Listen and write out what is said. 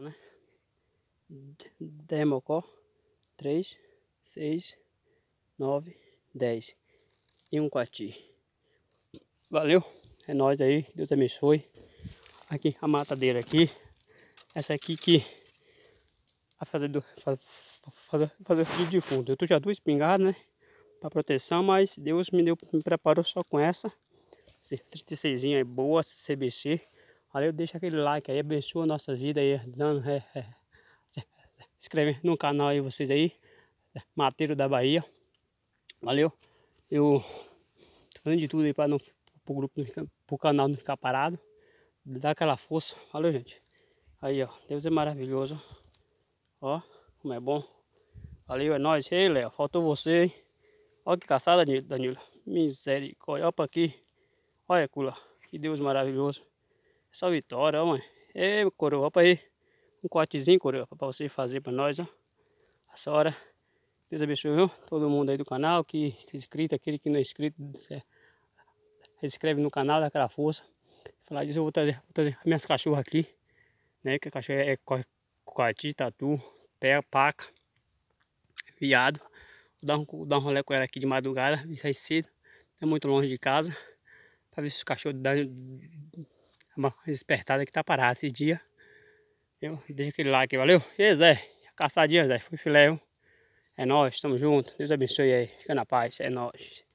né? Dermocó, 3, 6, 9, 10 e um quati. Valeu, é nóis aí, Deus abençoe. Aqui, a matadeira aqui. Essa aqui que a tá fazer, do, fazer, fazer, fazer de fundo. Eu tô já duas espingardas, né? Para proteção, mas Deus me deu, me preparou só com essa. 36 é boa, CBC. Valeu, deixa aquele like aí, abençoa nossas vidas aí, dando, é, é, inscrevendo no canal aí vocês aí, Mateiro da Bahia. Valeu, eu tô fazendo de tudo aí para não grupo não ficar, pro canal não ficar parado. Dá aquela força. Valeu, gente. Aí, ó. Deus é maravilhoso. Ó, como é bom. Valeu, é nóis. Ei, Léo, faltou você, hein? Olha que caçada, Danilo. Misericórdia. Olha pra aqui. Olha, Cula. Que Deus maravilhoso. Essa vitória, ó, mãe. É, coroa, opa aí. Um cortezinho, coroa, pra você fazer pra nós, ó. Essa hora. Deus abençoe, viu? Todo mundo aí do canal, que está inscrito, aquele que não é inscrito, se inscreve no canal, dá aquela força. Falar disso, eu vou trazer, vou trazer minhas cachorras aqui, né? Que a cachorra é coati, tatu, pé, paca, viado. Vou dar um, vou dar um rolê com ela aqui de madrugada, sair cedo, não é muito longe de casa, pra ver se os cachorros dão, uma espertada que tá parada esse dia. Eu deixo aquele like, valeu? E Zé, caçadinha, Zé, foi filé, É nóis, tamo junto. Deus abençoe aí. Fica na paz, é nóis.